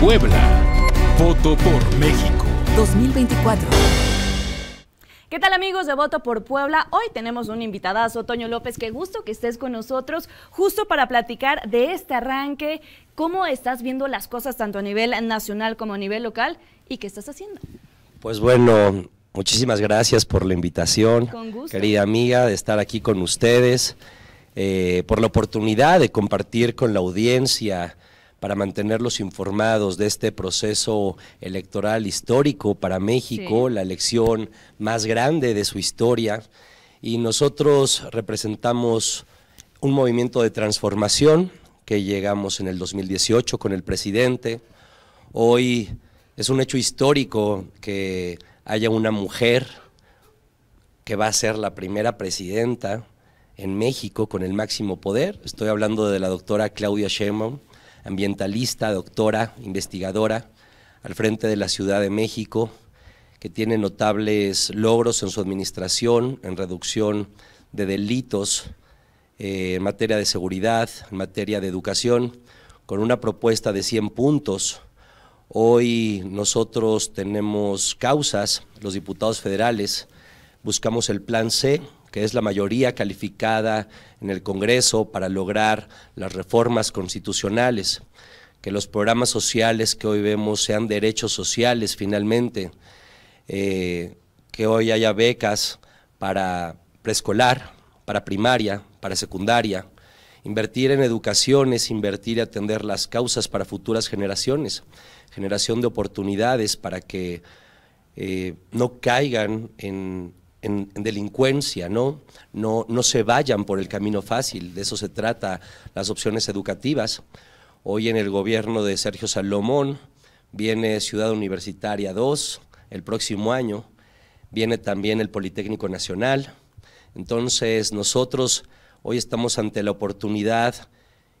Puebla. Voto por México. 2024. ¿Qué tal amigos de Voto por Puebla? Hoy tenemos un invitadazo, Toño López. Qué gusto que estés con nosotros justo para platicar de este arranque, cómo estás viendo las cosas tanto a nivel nacional como a nivel local y qué estás haciendo. Pues bueno, muchísimas gracias por la invitación, con gusto. querida amiga, de estar aquí con ustedes, eh, por la oportunidad de compartir con la audiencia para mantenerlos informados de este proceso electoral histórico para México, la elección más grande de su historia. Y nosotros representamos un movimiento de transformación que llegamos en el 2018 con el presidente. Hoy es un hecho histórico que haya una mujer que va a ser la primera presidenta en México con el máximo poder. Estoy hablando de la doctora Claudia Sheinbaum, ambientalista, doctora, investigadora, al frente de la Ciudad de México, que tiene notables logros en su administración, en reducción de delitos, eh, en materia de seguridad, en materia de educación, con una propuesta de 100 puntos. Hoy nosotros tenemos causas, los diputados federales, buscamos el plan C, que es la mayoría calificada en el Congreso para lograr las reformas constitucionales, que los programas sociales que hoy vemos sean derechos sociales finalmente, eh, que hoy haya becas para preescolar, para primaria, para secundaria, invertir en educación es invertir y atender las causas para futuras generaciones, generación de oportunidades para que eh, no caigan en, en, delincuencia, ¿no? ¿no? se vayan por el camino fácil, de eso se trata las opciones educativas. Hoy en el gobierno de Sergio Salomón viene Ciudad Universitaria 2 el próximo año, viene también el Politécnico Nacional. Entonces nosotros hoy estamos ante la oportunidad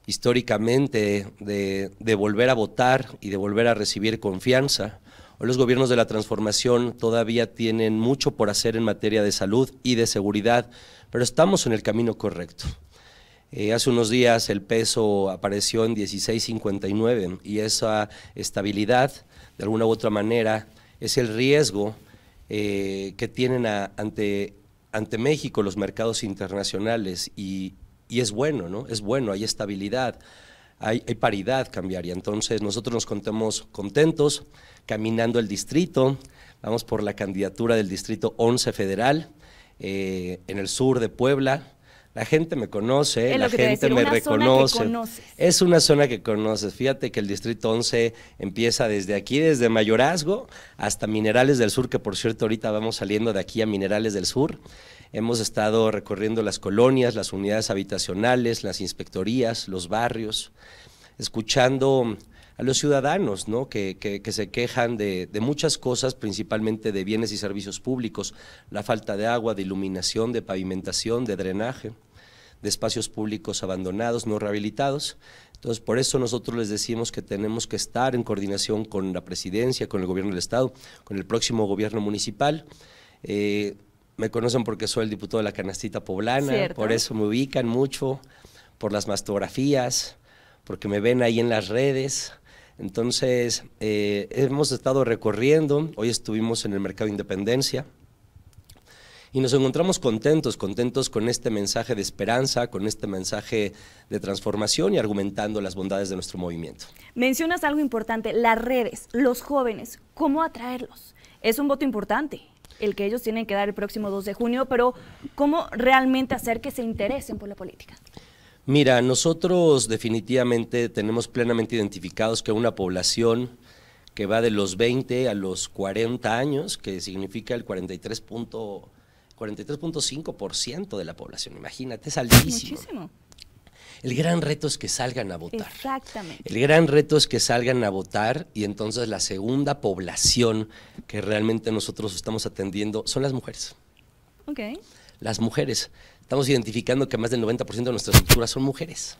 históricamente de volver a votar y de volver a recibir confianza los gobiernos de la transformación todavía tienen mucho por hacer en materia de salud y de seguridad, pero estamos en el camino correcto. Eh, hace unos días el peso apareció en 16.59 y esa estabilidad, de alguna u otra manera, es el riesgo eh, que tienen ante, México los mercados internacionales y, y es bueno, ¿no? Es bueno, hay estabilidad hay, paridad cambiaria. Entonces nosotros nos contamos contentos caminando el distrito, vamos por la candidatura del distrito 11 federal eh, en el sur de Puebla la gente me conoce, la gente me reconoce. Es una zona que conoces. Fíjate que el Distrito 11 empieza desde aquí, desde Mayorazgo, hasta Minerales del Sur, que por cierto ahorita vamos saliendo de aquí a Minerales del Sur. Hemos estado recorriendo las colonias, las unidades habitacionales, las inspectorías, los barrios, escuchando a los ciudadanos, ¿no? Que, se quejan de, muchas cosas, principalmente de bienes y servicios públicos, la falta de agua, de iluminación, de pavimentación, de drenaje, de espacios públicos abandonados, no rehabilitados. Entonces, por eso nosotros les decimos que tenemos que estar en coordinación con la presidencia, con el gobierno del Estado, con el próximo gobierno municipal. Eh, me conocen porque soy el diputado de la canastita poblana, por eso me ubican mucho, por las mastografías, porque me ven ahí en las redes, entonces, eh, hemos estado recorriendo, hoy estuvimos en el Mercado Independencia y nos encontramos contentos, contentos con este mensaje de esperanza, con este mensaje de transformación y argumentando las bondades de nuestro movimiento. Mencionas algo importante, las redes, los jóvenes, ¿cómo atraerlos? Es un voto importante el que ellos tienen que dar el próximo 2 de junio, pero ¿cómo realmente hacer que se interesen por la política? Mira, nosotros definitivamente tenemos plenamente identificados que una población que va de los 20 a los 40 años, que significa el 43.5% de la población, imagínate, es altísimo. El gran reto es que salgan a votar. Exactamente. El gran reto es que salgan a votar y entonces la segunda población que realmente nosotros estamos atendiendo son las mujeres. Ok. Las mujeres estamos identificando que más del 90% de nuestras culturas son mujeres.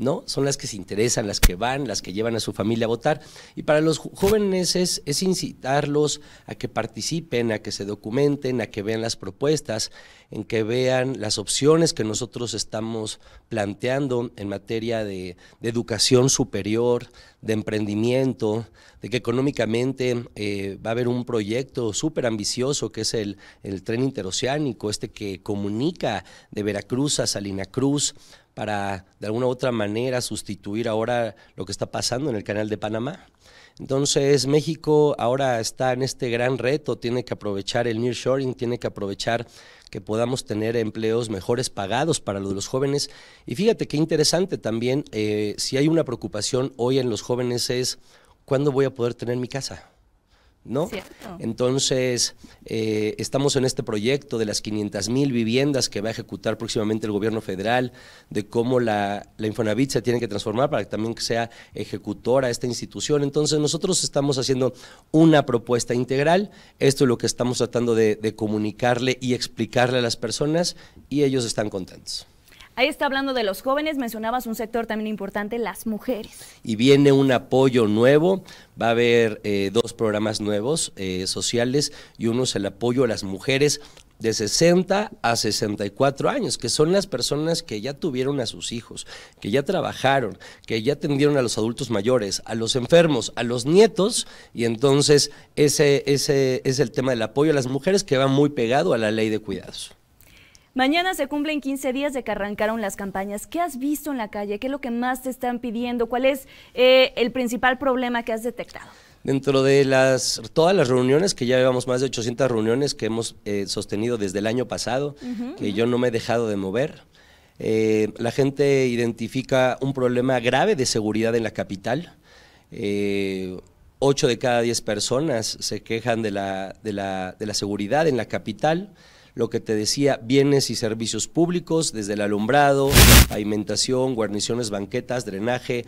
¿no? Son las que se interesan, las que van, las que llevan a su familia a votar. Y para los jóvenes es, incitarlos a que participen, a que se documenten, a que vean las propuestas, en que vean las opciones que nosotros estamos planteando en materia de, educación superior, de emprendimiento, de que económicamente eh, va a haber un proyecto súper ambicioso que es el, el tren interoceánico, este que comunica de Veracruz a Salina Cruz para de alguna otra manera sustituir ahora lo que está pasando en el canal de Panamá. Entonces México ahora está en este gran reto, tiene que aprovechar el nearshoring, tiene que aprovechar que podamos tener empleos mejores pagados para los jóvenes. Y fíjate qué interesante también, eh, si hay una preocupación hoy en los jóvenes es, ¿cuándo voy a poder tener mi casa? ¿no? Entonces, eh, estamos en este proyecto de las 500 mil viviendas que va a ejecutar próximamente el gobierno federal, de cómo la, la, Infonavit se tiene que transformar para que también sea ejecutora esta institución. Entonces, nosotros estamos haciendo una propuesta integral, esto es lo que estamos tratando de comunicarle y explicarle a las personas y ellos están contentos. Ahí está hablando de los jóvenes, mencionabas un sector también importante, las mujeres. Y viene un apoyo nuevo, va a haber eh, dos programas nuevos eh, sociales y uno es el apoyo a las mujeres de 60 a 64 años, que son las personas que ya tuvieron a sus hijos, que ya trabajaron, que ya atendieron a los adultos mayores, a los enfermos, a los nietos, y entonces ese, ese es el tema del apoyo a las mujeres que va muy pegado a la ley de cuidados. Mañana se cumplen 15 días de que arrancaron las campañas. ¿Qué has visto en la calle? ¿Qué es lo que más te están pidiendo? ¿Cuál es eh, el principal problema que has detectado? Dentro de las, todas las reuniones, que ya llevamos más de 800 reuniones que hemos eh, sostenido desde el año pasado, que yo no me he dejado de mover, eh, la gente identifica un problema grave de seguridad en la capital. 8 de cada 10 personas se quejan de la seguridad en la capital lo que te decía, bienes y servicios públicos, desde el alumbrado, alimentación, guarniciones, banquetas, drenaje,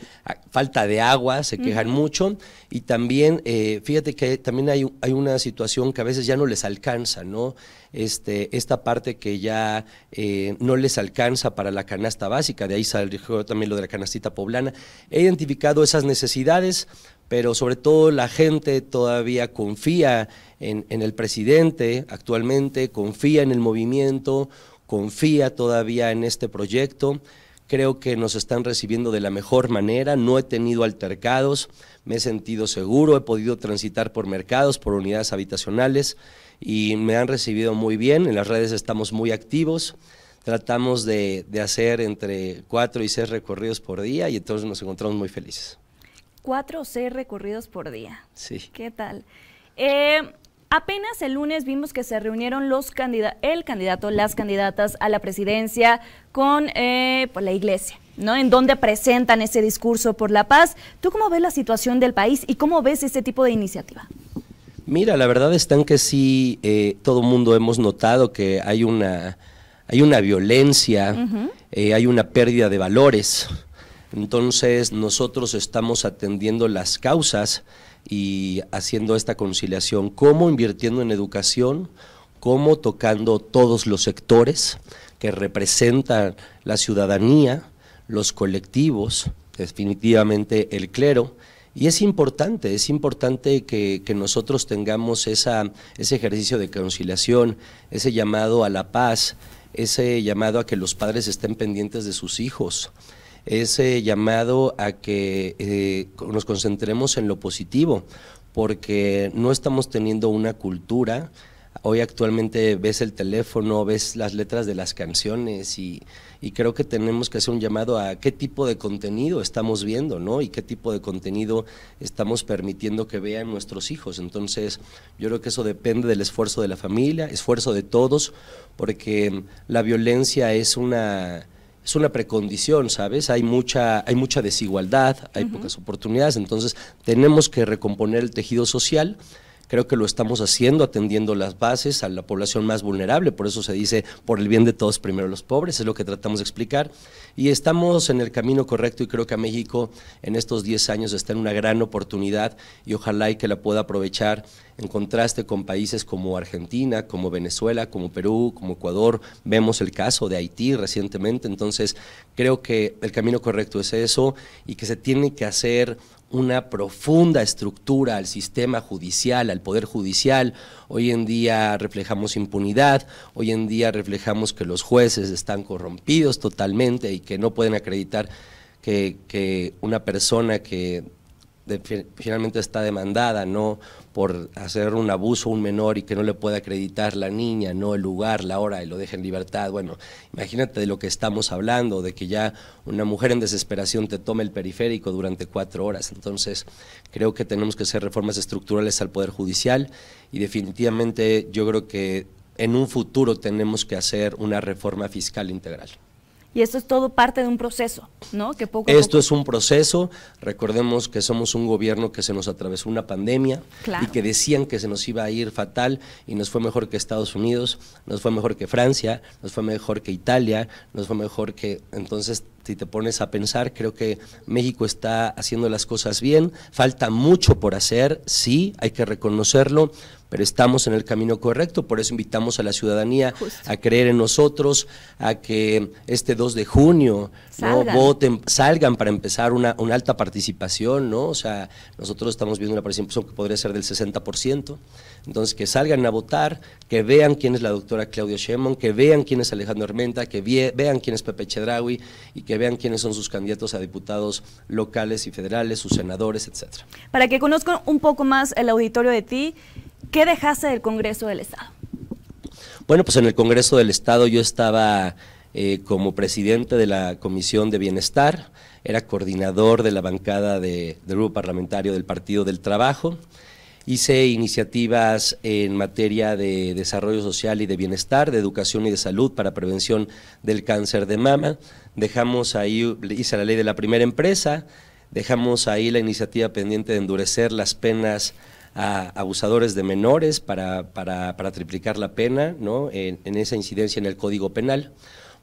falta de agua, se quejan mucho. Y también, eh, fíjate que también hay, hay, una situación que a veces ya no les alcanza, ¿no? Este, esta parte que ya eh, no les alcanza para la canasta básica, de ahí salió también lo de la canastita poblana. He identificado esas necesidades, pero sobre todo la gente todavía confía en, el presidente actualmente, confía en el movimiento, confía todavía en este proyecto. Creo que nos están recibiendo de la mejor manera, no he tenido altercados, me he sentido seguro, he podido transitar por mercados, por unidades habitacionales y me han recibido muy bien, en las redes estamos muy activos, tratamos de hacer entre cuatro y seis recorridos por día y entonces nos encontramos muy felices. Cuatro o seis recorridos por día. Sí. ¿Qué tal? Eh, apenas el lunes vimos que se reunieron los candidatos, el candidato, las candidatas a la presidencia con eh, por la iglesia, ¿no? En donde presentan ese discurso por la paz. ¿Tú cómo ves la situación del país y cómo ves este tipo de iniciativa? Mira, la verdad es tan que sí, eh, todo mundo hemos notado que hay una, hay una violencia, eh, hay una pérdida de valores. Entonces nosotros estamos atendiendo las causas y haciendo esta conciliación, cómo invirtiendo en educación, como tocando todos los sectores que representan la ciudadanía, los colectivos, definitivamente el clero. Y es importante, es importante que, nosotros tengamos ese ejercicio de conciliación, ese llamado a la paz, ese llamado a que los padres estén pendientes de sus hijos ese eh, llamado a que eh, nos concentremos en lo positivo, porque no estamos teniendo una cultura. Hoy actualmente ves el teléfono, ves las letras de las canciones y, y, creo que tenemos que hacer un llamado a qué tipo de contenido estamos viendo, ¿no? Y qué tipo de contenido estamos permitiendo que vean nuestros hijos. Entonces, yo creo que eso depende del esfuerzo de la familia, esfuerzo de todos, porque la violencia es una es una precondición, ¿sabes? Hay mucha, hay mucha desigualdad, hay pocas oportunidades, entonces tenemos que recomponer el tejido social. Creo que lo estamos haciendo atendiendo las bases a la población más vulnerable, por eso se dice por el bien de todos primero los pobres, es lo que tratamos de explicar. Y estamos en el camino correcto y creo que a México en estos 10 años está en una gran oportunidad y ojalá y que la pueda aprovechar en contraste con países como Argentina, como Venezuela, como Perú, como Ecuador. Vemos el caso de Haití recientemente, entonces creo que el camino correcto es eso y que se tiene que hacer una profunda estructura al sistema judicial, al poder judicial. Hoy en día reflejamos impunidad, hoy en día reflejamos que los jueces están corrompidos totalmente y que no pueden acreditar que, una persona que finalmente está demandada, no por hacer un abuso a un menor y que no le pueda acreditar la niña, no el lugar, la hora y lo deja en libertad. Bueno, imagínate de lo que estamos hablando, de que ya una mujer en desesperación te tome el periférico durante cuatro horas. Entonces, creo que tenemos que hacer reformas estructurales al Poder Judicial y definitivamente yo creo que en un futuro tenemos que hacer una reforma fiscal integral y esto es todo parte de un proceso, ¿no? esto es un proceso. Recordemos que somos un gobierno que se nos atravesó una pandemia y que decían que se nos iba a ir fatal y nos fue mejor que Estados Unidos, nos fue mejor que Francia, nos fue mejor que Italia, nos fue mejor que entonces si te pones a pensar, creo que México está haciendo las cosas bien, falta mucho por hacer, sí, hay que reconocerlo, pero estamos en el camino correcto, por eso invitamos a la ciudadanía a creer en nosotros, a que este 2 de junio salgan. ¿no? voten, salgan para empezar una, alta participación, ¿no? O sea, nosotros estamos viendo una participación que podría ser del 60%. Entonces, que salgan a votar, que vean quién es la doctora Claudia Sheinbaum, que vean quién es Alejandro Armenta, que vean quién es Pepe Chedraui y que vean quiénes son sus candidatos a diputados locales y federales, sus senadores, etcétera. Para que conozcan un poco más el auditorio de ti, ¿qué dejaste del Congreso del Estado? Bueno, pues en el Congreso del Estado yo estaba eh, como presidente de la Comisión de Bienestar, era coordinador de la bancada del grupo parlamentario del Partido del Trabajo, Hice iniciativas en materia de desarrollo social y de bienestar, de educación y de salud para prevención del cáncer de mama. Dejamos ahí, hice la ley de la primera empresa, dejamos ahí la iniciativa pendiente de endurecer las penas a abusadores de menores para, para, triplicar la pena ¿no? en esa incidencia en el Código Penal.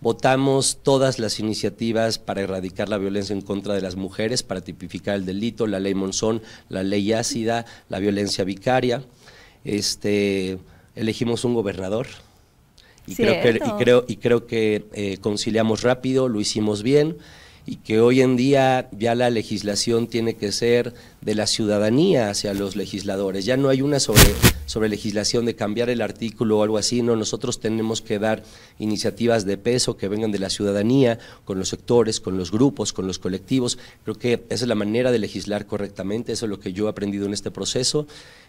Votamos todas las iniciativas para erradicar la violencia en contra de las mujeres, para tipificar el delito, la ley Monzón, la ley ácida, la violencia vicaria. Este, elegimos un gobernador. Y creo, que, creo, que eh, conciliamos rápido, lo hicimos bien y que hoy en día ya la legislación tiene que ser de la ciudadanía hacia los legisladores. Ya no hay una sobre sobre legislación de cambiar el artículo o algo así, no, nosotros tenemos que dar iniciativas de peso que vengan de la ciudadanía, con los sectores, con los grupos, con los colectivos. Creo que esa es la manera de legislar correctamente, eso es lo que yo he aprendido en este proceso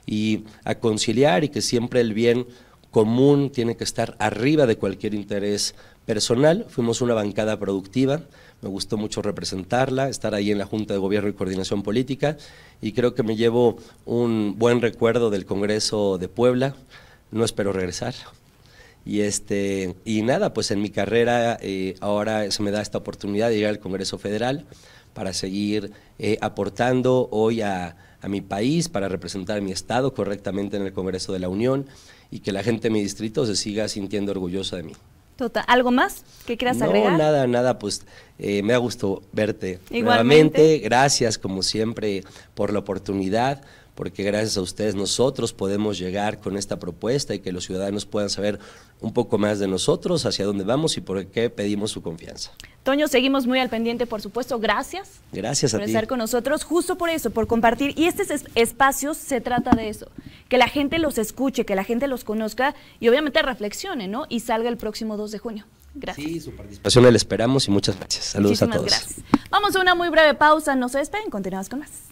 y a conciliar y que siempre el bien común tiene que estar arriba de cualquier interés personal. Fuimos una bancada productiva, me gustó mucho representarla, estar ahí en la Junta de Gobierno y Coordinación Política y creo que me llevo un buen recuerdo del Congreso de Puebla, no espero regresar. Y, este, y nada, pues en mi carrera eh, ahora se me da esta oportunidad de ir al Congreso Federal para seguir eh, aportando hoy a, a mi país, para representar a mi Estado correctamente en el Congreso de la Unión y que la gente de mi distrito se siga sintiendo orgullosa de mí. Tota-, ¿Algo más que quieras agregar? No, nada, nada, pues eh, me ha gustado verte nuevamente. Gracias, como siempre, por la oportunidad porque gracias a ustedes nosotros podemos llegar con esta propuesta y que los ciudadanos puedan saber un poco más de nosotros, hacia dónde vamos y por qué pedimos su confianza. Toño, seguimos muy al pendiente, por supuesto. Gracias. Gracias a por estar con nosotros, justo por eso, por compartir. Y este espacio se trata de eso, que la gente los escuche, que la gente los conozca y obviamente reflexione, ¿no? Y salga el próximo 2 de junio. Gracias. Sí, su participación la esperamos y muchas gracias. Saludos a todos. Gracias. Vamos a una muy breve pausa, no se despeguen, continuamos con más.